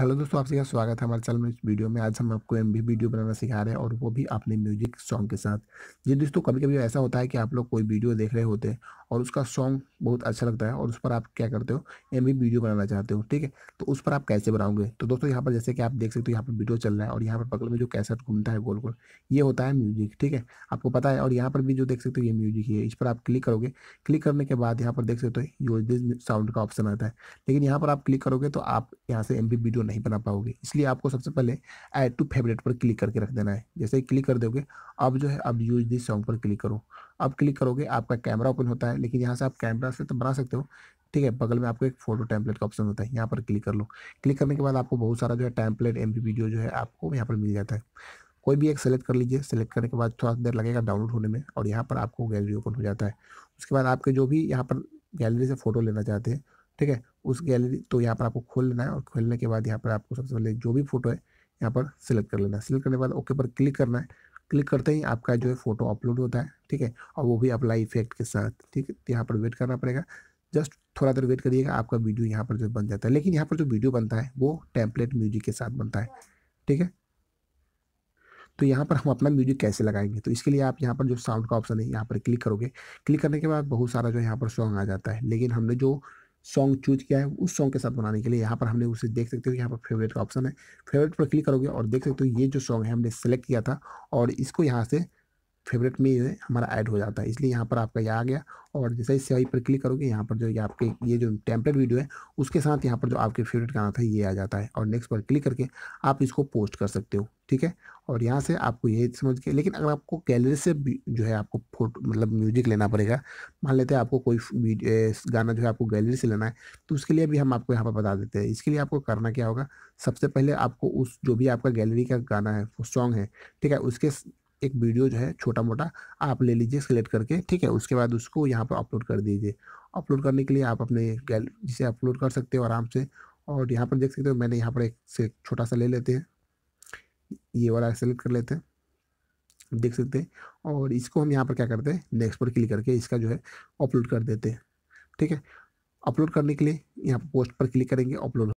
hello दोस्तों आप सभी का स्वागत है हमारे चैनल में इस वीडियो में आज हम आपको एम वीडियो बनाना सिखा रहे हैं और वो भी अपने म्यूजिक सॉन्ग के साथ जी दोस्तों कभी कभी ऐसा होता है कि आप लोग कोई वीडियो देख रहे होते हैं और उसका सॉन्ग बहुत अच्छा लगता है और उस पर आप क्या करते हो एम वीडियो बनाना चाहते हो ठीक है तो उस पर आप कैसे बनाओगे तो दोस्तों यहाँ पर जैसे कि आप देख सकते हो यहाँ पर वीडियो चल रहा है और यहाँ पर बगल में जो कैसेट घूमता है गोल गोल ये होता है म्यूजिक ठीक है आपको पता है और यहाँ पर भी जो देख सकते हो ये म्यूजिक है इस पर आप क्लिक करोगे क्लिक करने के बाद यहाँ पर देख सकते हो दिस साउंड का ऑप्शन आता है लेकिन यहाँ पर आप क्लिक करोगे तो आप यहाँ से एम वीडियो नहीं बना पाओगे इसलिए आपको सबसे पहले एड टू फेवरेट पर क्लिक करके रख देना है जैसे ही क्लिक कर दोगे अब जो है अब यूज दिस सॉन्ग पर क्लिक करो अब क्लिक करोगे आपका कैमरा ओपन होता है लेकिन यहाँ से आप कैमरा से तो बना सकते हो ठीक है बगल में आपको एक फोटो टैंपलेट का ऑप्शन होता है यहाँ पर क्लिक कर लो क्लिक करने के बाद आपको बहुत सारा जो है टैंपलेट एम वीडियो जो है आपको यहाँ पर मिल जाता है कोई भी एक सेलेक्ट कर लीजिए सेलेक्ट करने के बाद थोड़ा देर लगेगा डाउनलोड होने में और यहाँ पर आपको गैलरी ओपन हो जाता है उसके बाद आपके जो भी यहाँ पर गैलरी से फ़ोटो लेना चाहते हैं ठीक है उस गैलरी तो यहाँ पर आपको खोल लेना है और खोलने के बाद यहाँ पर आपको सबसे पहले जो भी फोटो है यहाँ पर सिलेक्ट कर लेना है सिलेक्ट करने के बाद ओके पर क्लिक करना है क्लिक करते ही आपका जो है फ़ोटो अपलोड होता है ठीक है और वो भी अप्लाई इफेक्ट के साथ ठीक है तो यहाँ पर वेट करना पड़ेगा जस्ट थोड़ा देर वेट करिएगा आपका वीडियो यहाँ पर जो बन जाता है लेकिन यहाँ पर जो वीडियो बनता है वो टेम्पलेट म्यूजिक के साथ बनता है ठीक है तो यहाँ पर हम अपना म्यूजिक कैसे लगाएंगे तो इसके लिए आप यहाँ पर जो साउंड का ऑप्शन है यहाँ पर क्लिक करोगे क्लिक करने के बाद बहुत सारा जो यहाँ पर सॉन्ग आ जाता है लेकिन हमने जो सॉन्ग चूज किया है उस सॉन्ग के साथ बनाने के लिए यहाँ पर हमने उसे देख सकते हो यहाँ पर फेवरेट का ऑप्शन है फेवरेट पर क्लिक करोगे और देख सकते हो ये जो सॉन्ग है हमने सेलेक्ट किया था और इसको यहाँ से फेवरेट में जो है हमारा ऐड हो जाता है इसलिए यहाँ पर आपका ये आ गया और जैसे ही सेवाई पर क्लिक करोगे यहाँ पर जो ये आपके ये जो टेम्पलेट वीडियो है उसके साथ यहाँ पर जो आपके फेवरेट गाना था ये आ जाता है और नेक्स्ट पर क्लिक करके आप इसको पोस्ट कर सकते हो ठीक है और यहाँ से आपको ये समझ के लेकिन अगर आपको गैलरी से जो है आपको फोटो मतलब म्यूजिक लेना पड़ेगा मान लेते हैं आपको कोई गाना जो है आपको गैलरी से लेना है तो उसके लिए भी हम आपको यहाँ पर बता देते हैं इसके लिए आपको करना क्या होगा सबसे पहले आपको उस जो भी आपका गैलरी का गाना है सॉन्ग है ठीक है उसके एक वीडियो जो है छोटा मोटा आप ले लीजिए सेलेक्ट करके ठीक है उसके बाद उसको यहाँ पर अपलोड कर दीजिए अपलोड करने के लिए आप अपने गैल जिसे अपलोड कर सकते हो आराम से और यहाँ पर देख सकते हो मैंने यहाँ पर एक से छोटा सा ले लेते हैं ये वाला सेलेक्ट कर लेते हैं देख सकते हैं और इसको हम यहाँ पर क्या करते हैं नेक्स्ट पर क्लिक करके इसका जो है अपलोड कर देते हैं ठीक है अपलोड करने के लिए यहाँ पर पोस्ट पर क्लिक करेंगे अपलोड